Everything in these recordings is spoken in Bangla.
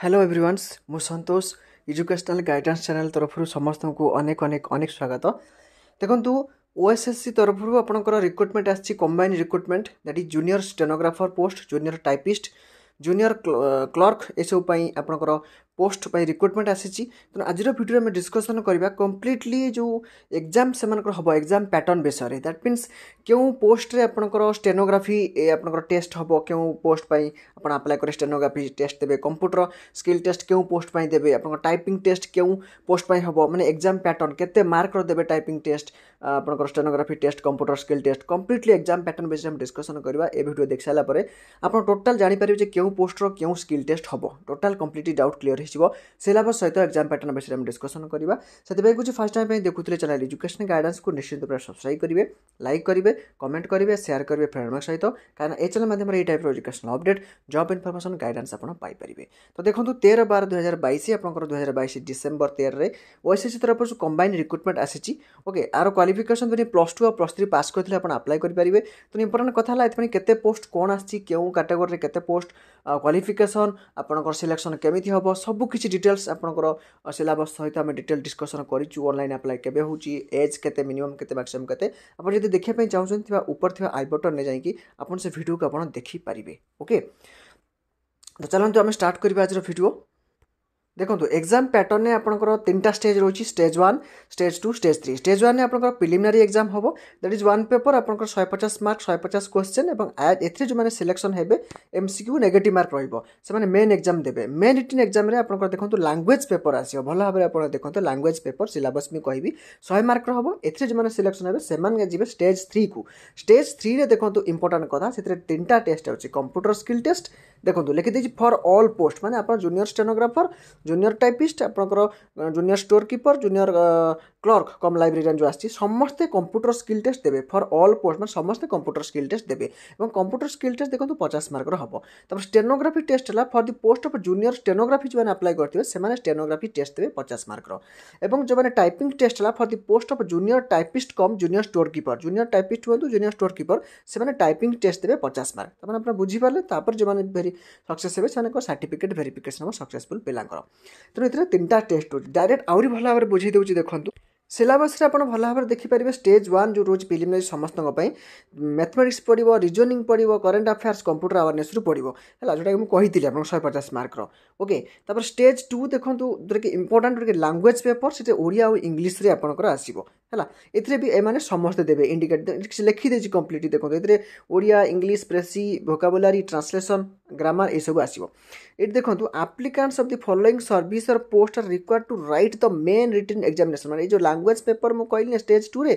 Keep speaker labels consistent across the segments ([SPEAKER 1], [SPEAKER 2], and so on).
[SPEAKER 1] ହ୍ୟାଲୋ ଏଭ୍ରିୱାନ୍ସ ମୁଁ ସନ୍ତୋଷ ଏଜୁକେସନାଲ୍ ଗାଇଡ଼ାନ୍ସ ଚ୍ୟାନେଲ୍ ତରଫରୁ ସମସ୍ତଙ୍କୁ ଅନେକ ଅନେକ ଅନେକ ସ୍ୱାଗତ ଦେଖନ୍ତୁ ଓ ଏସ୍ ଏସ୍ ସି ତରଫରୁ ଆପଣଙ୍କର ରିକ୍ରୁଟମେଣ୍ଟ ଆସିଛି combine recruitment that is junior stenographer post junior typist junior clerk ଏସବୁ ପାଇଁ ଆପଣଙ୍କର পোস্ট পাই রিক্রুটমেন্ট আসিছি তেমন আজির ভিডিওরে আমি ডিসকসন করা কমপ্লিটলি যে এক্সাম সে হব এক্সাম প্যাটর্ন বিষয়ে দ্যাট মিন্স কেউ পোস্টরে আপনার স্টেনোগ্রাফি আপনার টেস্ট হব কেউ পোস্ট পাই আপনার আপ্লাই করে স্টেনোগ্রাফি টেস্ট দেবে কম্পুটর স্কিল টেস্ট কেউ পোস্ট পাই দেবে আপনার টাইপিং টেস্ট কেউ পোস্ট পাই হব মানে এক্সাম প্যাটর্ন কেতে মার্কর দেবে টাইপিং টেস্ট আপনার stenography test computer skill test completely exam pattern বিষয়ে আমি ডিসকসন করা এ ভিডিও দেখি সারা পরে আপনার টোটাল জাঁপারে যে কেউ পোস্টর কেউ স্কিল টেস্ট হব টোটাল কমপ্লিটলি ডাউট ক্লিয়ার ଆସିଯିବ ସିଲାବସ୍ ସହିତ ଏକ୍ଜାମ୍ ପ୍ୟାଟର୍ନ ବିଷୟରେ ଆମେ ଡିସ୍କସନ୍ କରିବା ସେଥିପାଇଁ କିଛି ଫାର୍ଷ୍ଟ ଟାଇମ୍ ପାଇଁ ଦେଖୁଥିଲେ ଚ୍ୟାନେଲ୍ ଏଜୁକେସନ୍ ଗାଇଡ଼ାନ୍ସକୁ ନିଶ୍ଚିତ ଭାବରେ ସବସ୍କ୍ରାଇବ୍ କରିବେ ଲାଇକ୍ କରିବେ କମେଣ୍ଟ କରିବେ ସେୟାର୍ କରିବେ ଫ୍ରେଣ୍ଡମାନଙ୍କ ସହିତ କାରଣ ଏ ଚ୍ୟାନେଲ୍ ମାଧ୍ୟମରେ ଏହି ଟାଇପ୍ର education update job information guidance ଆପଣ ପାଇପାରିବେ ତ ଦେଖନ୍ତୁ ତେର ବାର ଦୁଇ ହଜାର ବାଇଶ ଆପଣଙ୍କର ଦୁଇ ହଜାର ବାଇଶ ଡିସେମ୍ବର ତେରରେ ଓଏସ୍ଏସ୍ସି ତରଫରୁ କମ୍ବାଇନ୍ ରିକ୍ରୁଟମେଣ୍ଟ ଆସିଛି ଓକେ ଆର କ୍ୱାଲିଫିକେସନ୍ ଯଦି ପ୍ଲସ୍ ଟୁ ଆଉ ପ୍ଲସ୍ ଥ୍ରୀ ପାସ୍ କରିଥିଲେ ଆପଣ ଆପ୍ଲାଏ କରିପାରିବେ ତେଣୁ ଇମ୍ପୋର୍ଟାଣ୍ଟ କଥା ହେଲା ଏଥିପାଇଁ କେତେ ପୋଷ୍ଟ କ'ଣ ଆସିଛି କେଉଁ କାଟାଗୋରୀରେ କେତେ ପୋଷ୍ଟ କ୍ୱାଲିଫିକେସନ୍ ଆପଣଙ୍କର ସିଲେକ୍ସନ୍ କେମିତି ହେବ ସବୁ सब किसी डिटेल्स आपंकर सिलेबस सहित आम डिटेल डिस्कसन करूँ अनलाइन आप्लाय के एज के मिनिमम के मैक्सीम के आप जब देखापी चाहते ऊपर थी आई बटन में जाकि से भिड को आप देखिपारे ओके तो चलते आम स्टार्ट करवा आज भिडियो দেখুন এক্সাম প্যাটর্নে আপনার তিনটা স্টেজ রয়েছে stage one stage two stage three stage ওয়ানে আপনার প্রিলিমিনারি এক্সাম হব দ্যাট ইজ ওয়ান পেপর আপনার শহে পচাশ মার্ক শহে পচাশ কোশ্চেন এবং এতে যে সিলেকশন হবে এমসিকিউ নেগেটিভ মার্ক রহব সে মেন মানে এক্সাম দেবে মেন রিটিন এক্সামে আপনার দেখুন ল্যাঙ্গুয়েজ পেপর আসবে ভাল ভাবে আপনার দেখুন ল্যাঙ্গুয়েজ পেপর সিলাবস মু কবি শহে মার্কর হব এতে যে সিলেকশন মানে হবে সে মানে যাবে স্টেজ থ্রি কু স্টেজ থ্রিরে দেখুন ইম্পর্টাট কথা সে তিনটা টেস্ট আছে কম্পুটর স্কিল টেস্ট দেখুন লিখি দিয়েছি ফর অল পোস্ট মানে আপনার জুনিয়র স্টেনোগ্রাফর ଜୁନିୟର ଟାଇପିଷ୍ଟ ଆପଣଙ୍କର junior store keeper junior clerk cum librarian ଯେଉଁ ଆସିଛି ସମସ୍ତେ କମ୍ପ୍ୟୁଟର ସ୍କିଲ୍ ଟେଷ୍ଟ ଦେବେ ଫର୍ ଅଲ୍ ପୋଷ୍ଟ ମାନେ ସମସ୍ତେ କମ୍ପ୍ୟୁଟର ସ୍କିଲ୍ ଟେଷ୍ଟ ଦେବେ ଏବଂ କମ୍ପ୍ୟୁଟର ସ୍କିଲ୍ ଟେଷ୍ଟ ଦେଖନ୍ତୁ ପଚାଶ ମାର୍କର ହେବ ତାପରେ ଷ୍ଟେନୋଗ୍ରାଫି ଟେଷ୍ଟ ହେଲା for the post of junior stenography ଯେଉଁମାନେ ଆପ୍ଲାଏ କରିଥିବେ ସେମାନେ ଷ୍ଟେନୋଗ୍ରାଫି ଟେଷ୍ଟ ଦେବେ ପଚାଶ ମାର୍କର ଏବଂ ଯେଉଁମାନେ ଟାଇପିଂ ଟେଷ୍ଟ ହେଲା for the post of junior typist cum junior store keeper junior typist ହୁଅନ୍ତୁ ଜୁନିୟର ଷ୍ଟୋର କିପର ସେମାନେ ଟାଇପିଂ ଟେଷ୍ଟ ଦେବେ ପଚାଶ ମାର୍କ ତାପରେ ଆପଣ ବୁଝିପାରିଲେ ତାପରେ ଯେଉଁମାନେ ଭେରି ସକ୍ସେସ୍ ହେବେ ସେମାନଙ୍କ ସାର୍ଟିଫିକେଟ୍ ଭେରିଫିକେସନ୍ ହେବ ସକ୍ସେସଫୁଲ୍ ପିଲାଙ୍କର ତେଣୁ ଏଥିରେ ତିନିଟା ଟେଷ୍ଟ ରହୁଛି ଡାଇରେକ୍ଟ ଆହୁରି ଭଲ ଭାବରେ ବୁଝାଇ ଦେଉଛି ଦେଖନ୍ତୁ ସିଲାବସ୍ରେ ଆପଣ ଭଲ ଭାବରେ ଦେଖିପାରିବେ ଷ୍ଟେଜ୍ ୱାନ୍ ଯେଉଁ ରହୁଛି ପିଲିମିନାରି ସମସ୍ତଙ୍କ ପାଇଁ ମ୍ୟାଥମେଟିକ୍ସ ପଡ଼ିବ ରିଜନିଂ ପଡ଼ିବ କରେଣ୍ଟ ଆଫେୟାର୍ସ କମ୍ପ୍ୟୁଟର ଆୱାରନେସ୍ରୁ ପଡ଼ିବ ହେଲା ଯେଉଁଟାକି ମୁଁ କହିଥିଲି ଆପଣଙ୍କୁ ଶହେ ପଚାଶ ମାର୍କର ଓକେ ତାପରେ ଷ୍ଟେଜ୍ ଟୁ ଦେଖନ୍ତୁ ଯେଉଁଟାକି ଇମ୍ପୋର୍ଟାଣ୍ଟ ଯେଉଁଟାକି ଲାଙ୍ଗୁଏଜ୍ ପେପର୍ ସେଠି ଓଡ଼ିଆ ଆଉ ଇଂଲିଶ୍ରେ ଆପଣଙ୍କର ଆସିବ ହେଲା ଏଥିରେ ବି ଏମାନେ ସମସ୍ତେ ଦେବେ ଇଣ୍ଡିକେଟ୍ ସେ ଲେଖିଦେଇଛି କମ୍ପ୍ଲିଟ୍ ଦେଖନ୍ତୁ ଏଥିରେ Odia English precis vocabulary translation grammar ଏସବୁ ଆସିବ ଏଇଠି ଦେଖନ୍ତୁ applicants of the following service or post are required to write the main written examination ମାନେ ଏଇ ଯେଉଁ ଲାଙ୍ଗୁଏଜ୍ ପେପର୍ ମୁଁ କହିଲି ନା ଷ୍ଟେଜ୍ ଟୁରେ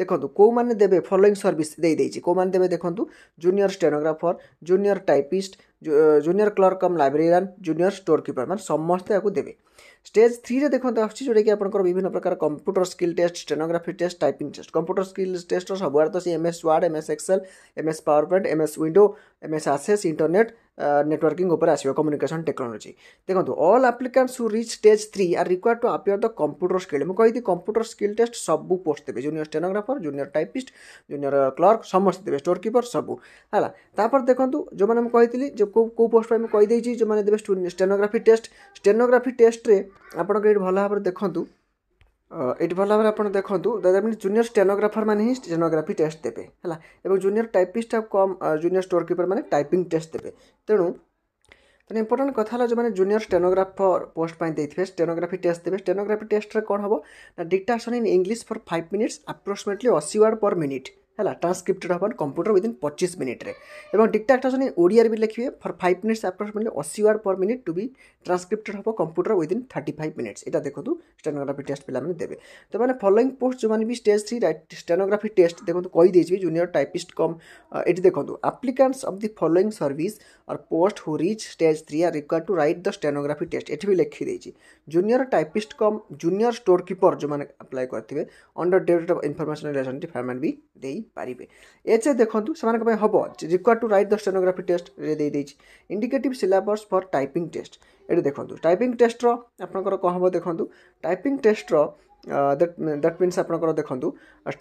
[SPEAKER 1] ଦେଖନ୍ତୁ କେଉଁମାନେ ଦେବେ ଫଲୋଇଂ ସର୍ଭିସ୍ ଦେଇଦେଇଛି କେଉଁମାନେ ଦେବେ ଦେଖନ୍ତୁ junior stenographer junior typist junior clerk cum librarian junior store keeper ମାନେ ସମସ୍ତେ ଏହାକୁ ଦେବେ ଷ୍ଟେଜ୍ ଥ୍ରୀରେ ଦେଖନ୍ତୁ ଆସୁଛି ଯେଉଁଟାକି ଆପଣଙ୍କର ବିଭିନ୍ନ ପ୍ରକାର computer skill test stenography test typing test computer skill ଟେଷ୍ଟର ସବୁଆଡ଼େ ତ ସେ M S Word M S Excel M S PowerPoint M S window M S Access internet networking ଉପରେ ଆସିବ କମ୍ୟୁନିକେସନ୍ ଟେକ୍ନୋଲୋଜି ଦେଖନ୍ତୁ all applicants who reach stage three are required to appear the computer skill ମୁଁ କହିଥିଲି କମ୍ପ୍ୟୁଟର ସ୍କିଲ୍ ଟେଷ୍ଟ ସବୁ ପୋଷ୍ଟ ଦେବେ junior stenographer junior typist junior clerk ସମସ୍ତେ ଦେବେ ଷ୍ଟୋର କିପର୍ ସବୁ ହେଲା ତାପରେ ଦେଖନ୍ତୁ ଯେଉଁମାନେ ମୁଁ କହିଥିଲି ଯେ କେଉଁ କେଉଁ ପୋଷ୍ଟ ପାଇଁ ମୁଁ କହିଦେଇଛି ଯେଉଁମାନେ ଦେବେ ଷ୍ଟେନୋଗ୍ରାଫି ଟେଷ୍ଟ ଷ୍ଟେନୋଗ୍ରାଫି ଟେଷ୍ଟରେ ଆପଣଙ୍କ ଏଇଠି ଭଲ ଭାବରେ ଦେଖନ୍ତୁ ଏଇଠି ଭଲ ଭାବରେ ଆପଣ ଦେଖନ୍ତୁ ଦ୍ୟାଟ୍ ଜୁନିୟର ଷ୍ଟେନୋଗ୍ରାଫର ମାନେ ହିଁ ଷ୍ଟେନୋଗ୍ରାଫି ଟେଷ୍ଟ ଦେବେ ହେଲା ଏବଂ ଜୁନିୟର ଟାଇପିଷ୍ଟ ଆଉ କମ୍ ଜୁନିୟର ଷ୍ଟୋର କିପର ମାନେ ଟାଇପିଂ ଟେଷ୍ଟ ଦେବେ ତେଣୁ ତେଣୁ ଇମ୍ପୋର୍ଟାଣ୍ଟ କଥା ହେଲା ଯେଉଁମାନେ ଜୁନିୟର ଷ୍ଟେନୋଗ୍ରାଫର ପୋଷ୍ଟ ପାଇଁ ଦେଇଥିବେ ଷ୍ଟେନୋଗ୍ରାଫି ଟେଷ୍ଟ ଦେବେ ଷ୍ଟେନୋଗ୍ରାଫି ଟେଷ୍ଟରେ କ'ଣ ହେବ ନା dictation in English for five minutes approximately ଅଶୀ ୱାର୍ଡ଼ ପର୍ ମିନିଟ୍ ହେଲା ଟ୍ରାନ୍ସକ୍ରିପ୍ଟେଡ଼ ହେବ କମ୍ପ୍ୟୁଟର ୱିଦିନ୍ ପଚିଶ ମିନିଟ୍ରେ ଏବଂ ଡିକ୍ଟାକ୍ଟ ଅଛନ୍ତି ଓଡ଼ିଆରେ ବି ଲେଖିବେ ଫର୍ ଫାଇଭ୍ ମିନିଟ୍ସ ଆପ୍ରୋକ୍ସିମେଟଲି ଅଶୀ word per minute to be transcripted ହେବ computer within thirty five minutes ଏଇଟା ଦେଖନ୍ତୁ ଷ୍ଟେନୋଗ୍ରାଫି ଟେଷ୍ଟ ପିଲାମାନେ ଦେବେ ତ ମାନେ ଫଲୋଇଂ ପୋଷ୍ଟ ଯେଉଁମାନେ ବି ଷ୍ଟେଜ୍ ଥ୍ରୀ ଷ୍ଟେନୋଗ୍ରାଫି ଟେଷ୍ଟ ଦେଖନ୍ତୁ କହିଦେଇଛି ଜୁନିୟର ଟାଇପିଷ୍ଟ କମ୍ ଏଠି ଦେଖନ୍ତୁ applicants of the following service or post who reach stage three are required to write the stenography test ଏଠି ବି ଲେଖିଦେଇଛି junior typist cum junior store keeper ଯେଉଁମାନେ ଆପ୍ଲାଏ କରିଥିବେ under developed of information relation ଫାର୍ମାନ ବି ଦେଇ ପାରିବେ ଏଚ୍ ଦେଖନ୍ତୁ ସେମାନଙ୍କ ପାଇଁ ହେବ required to write the stenography ଟେଷ୍ଟରେ ଦେଇଦେଇଛି indicative syllabus for typing test ଏଠି ଦେଖନ୍ତୁ ଟାଇପିଂ ଟେଷ୍ଟର ଆପଣଙ୍କର କ'ଣ ହେବ ଦେଖନ୍ତୁ ଟାଇପିଂ ଟେଷ୍ଟର ଦ୍ୟାଟ୍ ମିନ୍ସ ଆପଣଙ୍କର ଦେଖନ୍ତୁ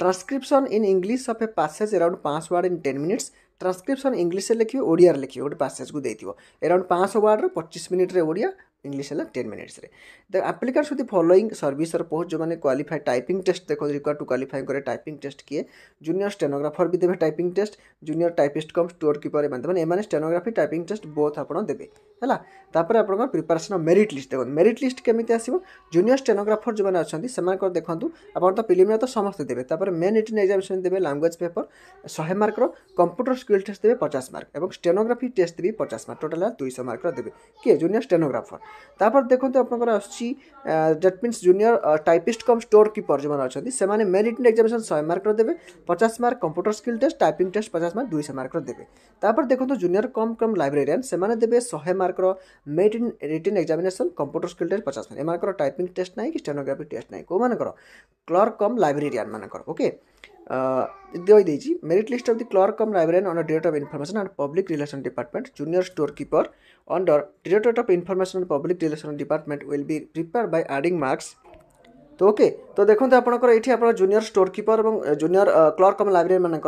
[SPEAKER 1] transcription in English of a passage around ପାଞ୍ଚ word in ten minutes transcription ଇଂଲିଶରେ ଲେଖିବେ ଓଡ଼ିଆରେ ଲେଖିବେ ଗୋଟେ ପାସେଜ୍କୁ ଦେଇଥିବ ଏରାଉଣ୍ଡ ପାଞ୍ଚଶହ ୱାର୍ଡ଼ର ପଚିଶ ମିନିଟ୍ରେ ଓଡ଼ିଆ इंग्लीश है ten minutes the applicant should the following service or post जो मैंने क्वालिफाई टाइपिंग टेस्ट देखो रिक्वायर टू क्वालिफाई करे टाइपिंग टेस्ट किए जूनियर स्टेनोग्राफर भी देवे typing test junior typist cum store keeper एम मैंने एम स्टेनोग्राफी टाइपिंग टेस्ट बोथ आपड़ देते है तापर आप प्रिपेरेसन मेरीट लिस्ट देखो मेरीट लिस्ट केमी आसो जूनियर स्टेनोग्राफर जो मैंने अच्छा देखो आप तो प्रिलिमिनार तो समस्ते देते तापर मेन रिटर्न एक्जामेसन देते लांगुएज पेपर शहे मार्कर कंप्यूटर स्किल टेस्ट देते पचास मार्क और स्टेनोग्राफी टेस्ट भी पचास मार्क टोटाल दुईश मार्कर देते किए जूनियर स्टेनोग्राफर ତାପରେ ଦେଖନ୍ତୁ ଆପଣଙ୍କର ଆସୁଛି that means junior typist cum store keeper ଯେଉଁମାନେ ଅଛନ୍ତି ସେମାନେ ମେନ୍ ରିଟର୍ନ ଏକ୍ଜାମିନେସନ୍ ଶହେ ମାର୍କର ଦେବେ ପଚାଶ mark computer skill test typing test ପଚାଶ ମାର୍କ ଦୁଇଶହ ମାର୍କର ଦେବେ ତାପରେ ଦେଖନ୍ତୁ ଜୁନିୟର କମ୍ କମ୍ ଲାଇବ୍ରେରିଆନ୍ ସେମାନେ ଦେବେ ଶହେ ମାର୍କର ମେଟ୍ in written examination computer skill test ପଚାଶ ମାର୍କ ଏମାନଙ୍କର ଟାଇପିଂ ଟେଷ୍ଟ ନାହିଁ କି ଷ୍ଟେନୋଗ୍ରାଫି ଟେଷ୍ଟ ନାହିଁ କେଉଁମାନଙ୍କର କ୍ଲର୍କ କମ୍ ଲାଇବ୍ରେରିଆନ୍ ମାନଙ୍କର ଓକେ ଦେଇଦେଇଛି merit list of the clerk cum librarian on date of information and public relation department junior store keeper under Directorate of Information and Public Relations Department will be prepared by adding marks তো ওকে তো দেখুন আপনার এটি আপনার জুনিয়র স্টোর কিপর এবং জুনিয়র ক্লর্ক এবং লাইব্রেরি মানুষ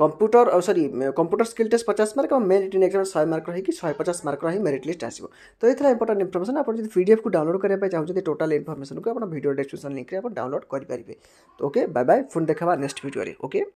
[SPEAKER 1] computer sorry computer skill test পচাশ মার্ক এবং মেরিট ইন এক্সাম শহে মার্ক রহি শহে পচাশ মার্ক রহি মেরিট লিস্ট আসবে তো এর ইম্পর্টাট ইনফরমেশন আপনার যদি পিডিএফ কু ডাউনলোড করা চাহুন টোটাল ইনফরমেশন কু আপনার ভিডিও ডেসক্রিপশন লিঙ্করে আপনার ডাউনলোড করে পারবে তো ওকে বাই বাই পুঁ দেখা নেক্সট ভিডিওরে ওকে